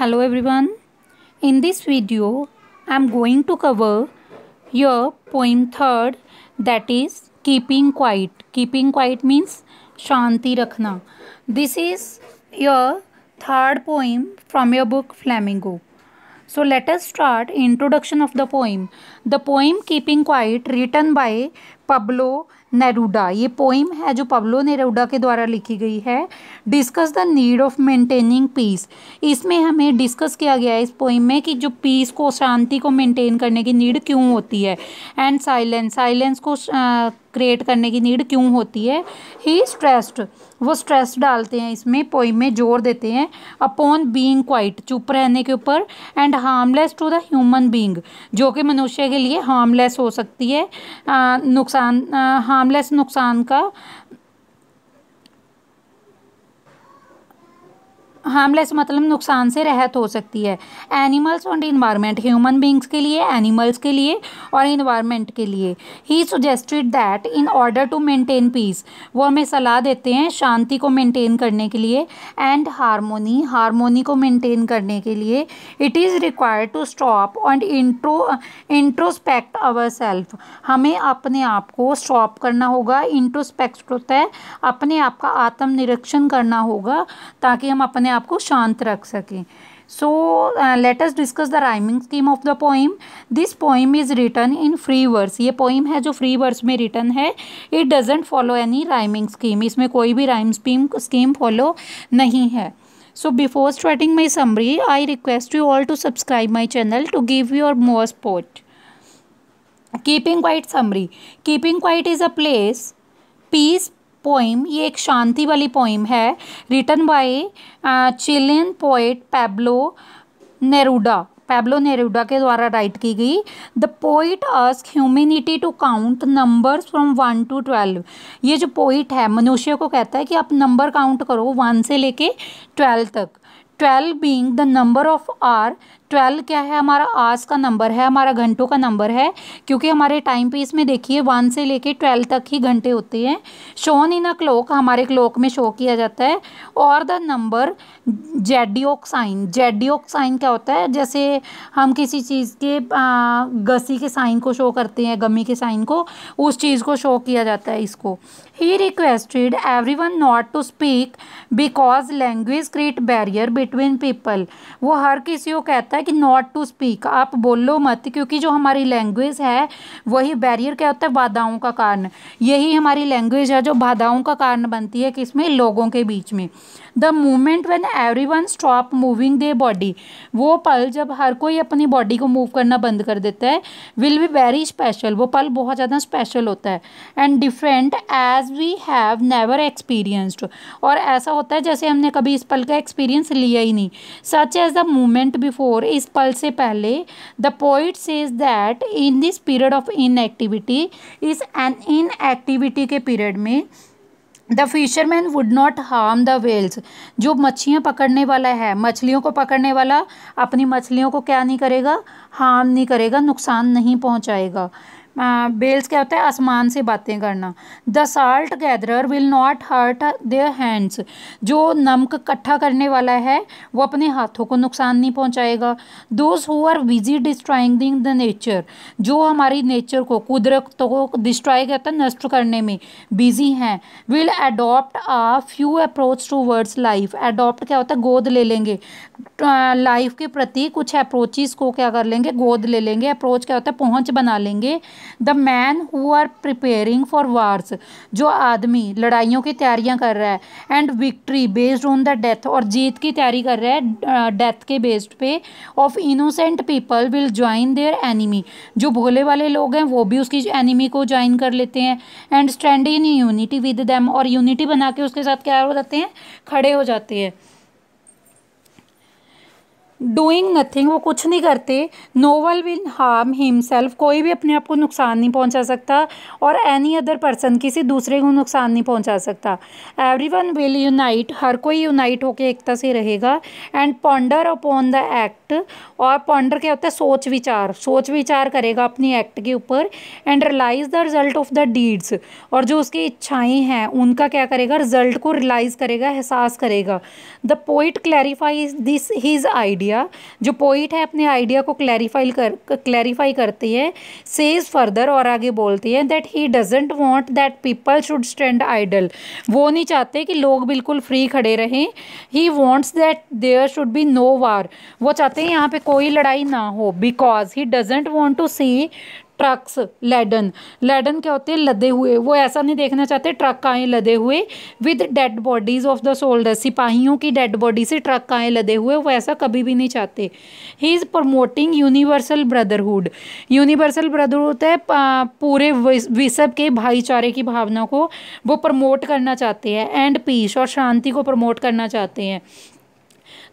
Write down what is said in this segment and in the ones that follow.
hello everyone in this video i'm going to cover your poem third that is keeping quiet keeping quiet means shanti rakhna this is your third poem from your book flamingo so let us start introduction of the poem the poem keeping quiet written by pablo Neruda ये poem है जो Pablo Neruda के द्वारा लिखी गई है discuss the need of maintaining peace इसमें हमें डिस्कस किया गया है इस पोइम में कि जो पीस को शांति को मेंटेन करने की नीड क्यों होती है एंड साइलेंस साइलेंस को आ, क्रिएट करने की नीड क्यों होती है ही स्ट्रेस्ड वो स्ट्रेस डालते हैं इसमें पोइम में जोर देते हैं अपॉन बीइंग क्वाइट चुप रहने के ऊपर and harmless to the human being जो कि मनुष्य के लिए हार्मलेस हो सकती है आ, नुकसान हार्मलेस नुकसान का हार्मलेस मतलब नुकसान से रहत हो सकती है एनिमल्स और इन्वायरमेंट ह्यूमन बींग्स के लिए एनिमल्स के लिए और इन्वायरमेंट के लिए ही suggested that in order to maintain peace वो हमें सलाह देते हैं शांति को मेंटेन करने के लिए एंड हारमोनी हारमोनी को मेंटेन करने के लिए it is required to stop and intro introspect our self हमें अपने आप को स्टॉप करना होगा इंट्रोस्पेक्ट होता है अपने आप का आत्म निरीक्षण करना होगा ताकि हम अपने अपने आप को शांत रख सके so let's discuss the rhyming scheme of the poem this poem is written in free verse ये पोइम है जो फ्री वर्स में रिटन है it doesn't follow any rhyming scheme इसमें कोई भी राइम स्कीम स्कीम फॉलो नहीं है so before starting my summary I request you all to subscribe my channel to give your more support keeping quiet summary keeping quiet is a place piece poem ये एक शांति वाली poem है written by Chilean poet Pablo Neruda Pablo Neruda के द्वारा write की गई the poet ask humanity to count numbers from one to twelve ये जो पोइट है मनुष्य को कहता है कि आप नंबर काउंट करो वन से लेके ट्वेल्व तक twelve being the number of hour twelve क्या है हमारा आवर्स का नंबर है हमारा घंटों का नंबर है क्योंकि हमारे टाइम पे इसमें देखिए वन से लेके ट्वेल्व तक ही घंटे होते हैं शोन इन अ क्लॉक हमारे क्लॉक में शो किया जाता है और the number zodiac sign zodiac sign क्या होता है जैसे हम किसी चीज़ के आ, गसी के साइन को शो करते हैं गमी के साइन को उस चीज़ को शो किया जाता है इसको ही requested everyone not to speak because language create barrier between people वो हर किसी को कहता है कि नॉट टू स्पीक आप बोलो मत क्योंकि जो हमारी लैंग्वेज है वही बैरियर क्या होता है बाधाओं का कारण यही हमारी लैंग्वेज है जो बाधाओं का कारण बनती है किसमें लोगों के बीच में the movement when everyone stop moving the body वो पल जब हर कोई अपनी बॉडी को मूव करना बंद कर देता है विल बी वेरी स्पेशल वो पल बहुत ज़्यादा स्पेशल होता है and different as we have never experienced और ऐसा होता है जैसे हमने कभी इस पल का एक्सपीरियंस लिया ही नहीं such as the movement before इस पल से पहले the poet says that in this period of inactivity इस इनएक्टिविटी के पीरियड में the fisherman would not harm the whales जो मछलियाँ पकड़ने वाला है मछलियों को पकड़ने वाला अपनी मछलियों को क्या नहीं करेगा हार्म नहीं करेगा नुकसान नहीं पहुँचाएगा बेल्स क्या होता है आसमान से बातें करना the salt gatherer will not hurt their hands जो नमक इकट्ठा करने वाला है वो अपने हाथों को नुकसान नहीं पहुंचाएगा those who are busy destroying the nature जो हमारी नेचर को कुदरत को डिस्ट्रॉय करता है नष्ट करने में बिजी हैं will adopt a few approach towards life adopt क्या होता है गोद ले लेंगे लाइफ के प्रति कुछ अप्रोचेस को क्या कर लेंगे गोद ले लेंगे अप्रोच क्या होता है पहुँच बना लेंगे the man who are preparing for wars जो आदमी लड़ाइयों की तैयारियां कर रहा है and victory based on the death और जीत की तैयारी कर रहा है डेथ के बेस्ड पे of innocent people will join their enemy जो भोले वाले लोग हैं वो भी उसकी एनिमी को ज्वाइन कर लेते हैं and stand in unity with them और यूनिटी बना के उसके साथ क्या हो जाते हैं खड़े हो जाते हैं डूइंग नथिंग वो कुछ नहीं करते नोवल विल हार्म हिमसेल्फ कोई भी अपने आप को नुकसान नहीं पहुंचा सकता और एनी अदर पर्सन किसी दूसरे को नुकसान नहीं पहुंचा सकता एवरी वन विल यूनाइट हर कोई यूनाइट होकर एकता से रहेगा and ponder upon the act और पॉन्डर क्या होता है सोच विचार सोच विचार करेगा अपनी एक्ट के ऊपर and realise the result of the deeds और जो उसकी इच्छाएँ हैं उनका क्या करेगा रिजल्ट को रिलाइज करेगा एहसास करेगा the poet clarifies this his idea idea जो पोइट है अपने आइडिया को क्लैरिफाई कर क्लैरिफाई करती है सेज फर्दर और आगे बोलती है that he doesn't want that people should stand idle वो नहीं चाहते कि लोग बिल्कुल फ्री खड़े रहें he wants that there should be no war वो चाहते हैं यहाँ पे कोई लड़ाई ना हो because he doesn't want to see trucks laden laden क्या होते हैं लदे हुए वो ऐसा नहीं देखना चाहते ट्रक आए लदे हुए with dead bodies of the soldier सिपाहियों की डेड बॉडी से ट्रक आए लदे हुए वो ऐसा कभी भी नहीं चाहते he is promoting universal brotherhood universal brotherhood है पूरे विश्व के भाईचारे की भावना को वो प्रमोट करना चाहते हैं एंड पीस और शांति को प्रमोट करना चाहते हैं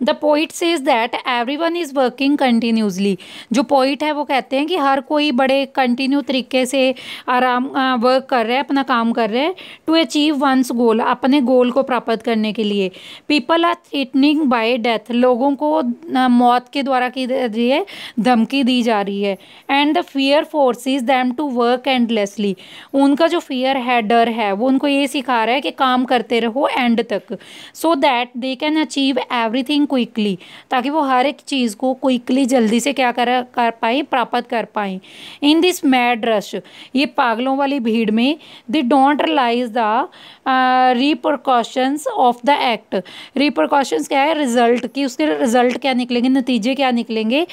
the poet says that everyone is working continuously जो पोइट है वो कहते हैं कि हर कोई बड़े कंटिन्यू तरीके से आराम वर्क कर रहा है अपना काम कर रहा है टू अचीव वंस गोल अपने गोल को प्राप्त करने के लिए people are threatening by death लोगों को मौत के द्वारा की रही है धमकी दी जा रही है and the fear is them to work endlessly उनका जो फियर है डर है वो उनको ये सिखा रहा है कि काम करते रहो एंड तक so that they can achieve everything quickly ताकि वो हर एक चीज़ को क्विकली जल्दी से क्या कर कर पाएँ प्राप्त कर पाएँ इन दिस मैड रश ये पागलों वाली भीड़ में they don't realise the repercussions of the act repercussions क्या है रिजल्ट कि उसके रिजल्ट क्या निकलेंगे नतीजे क्या निकलेंगे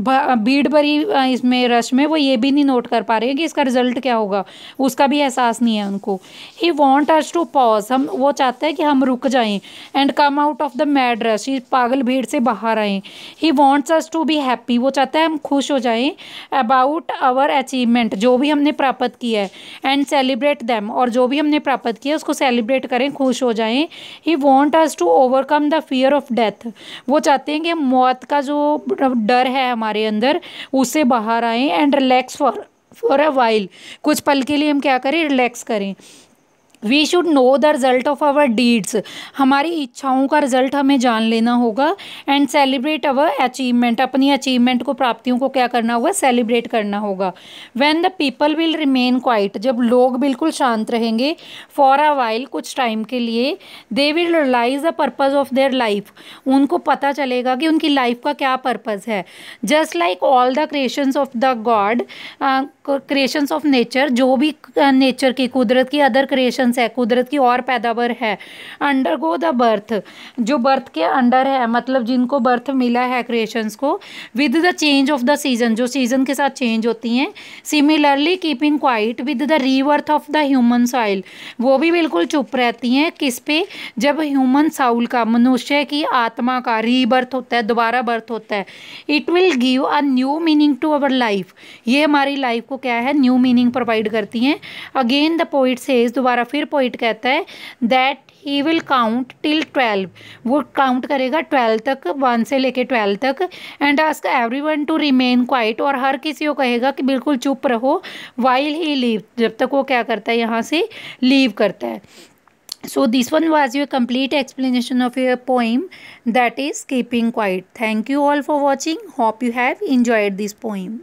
भीड़ भरी uh, इसमें रश में वो ये भी नहीं नोट कर पा रहे हैं कि इसका रिजल्ट क्या होगा उसका भी एहसास नहीं है उनको he want us to pause हम वो चाहते हैं कि हम रुक जाएं and come out of the mad rush इस पागल भीड़ से बाहर आए he wants us to be happy वो चाहता है हम खुश हो जाए अबाउट आवर अचीवमेंट जो भी हमने प्राप्त किया है एंड सेलिब्रेट दैम और जो भी हमने प्राप्त किया उसको सेलिब्रेट करें खुश हो जाए he want us to overcome the fear of death वो चाहते हैं कि हम मौत का जो डर है हमारे अंदर उससे बाहर आएँ and relax for for a while कुछ पल के लिए हम क्या करें रिलैक्स करें we should know the result of our deeds हमारी इच्छाओं का रिजल्ट हमें जान लेना होगा एंड सेलिब्रेट अवर अचीवमेंट अपनी अचीवमेंट को प्राप्तियों को क्या करना होगा सेलिब्रेट करना होगा when the people will remain quiet जब लोग बिल्कुल शांत रहेंगे फॉर अ वाइल कुछ टाइम के लिए they will realise the purpose of their life उनको पता चलेगा कि उनकी लाइफ का क्या पर्पज़ है just like all the creations of the God creations of nature जो भी नेचर की कुदरत की अदर क्रिएशंस है कुदरत की और पैदावार है अंडर गो द बर्थ जो बर्थ के अंडर है मतलब जिनको बर्थ मिला है क्रिएशंस को with the change of the season जो सीजन के साथ चेंज होती हैं similarly keeping quiet with the rebirth of the human soul वो भी बिल्कुल चुप रहती हैं किस पे जब ह्यूमन साउल का मनुष्य की आत्मा का रीबर्थ होता है दोबारा बर्थ होता है it will give a new meaning to our life ये हमारी लाइफ आपको क्या है न्यू मीनिंग प्रोवाइड करती हैं अगेन द पोइट सेज दोबारा फिर पोइट कहता है that he will count till twelve वो काउंट करेगा ट्वेल्व तक वन से लेके ट्वेल्व तक and ask everyone to remain quiet और हर किसी को कहेगा कि बिल्कुल चुप रहो वाइल ही लीव जब तक वो क्या करता है यहाँ से लीव करता है so this one was your complete explanation of your poem that is keeping quiet thank you all for watching hope you have enjoyed this poem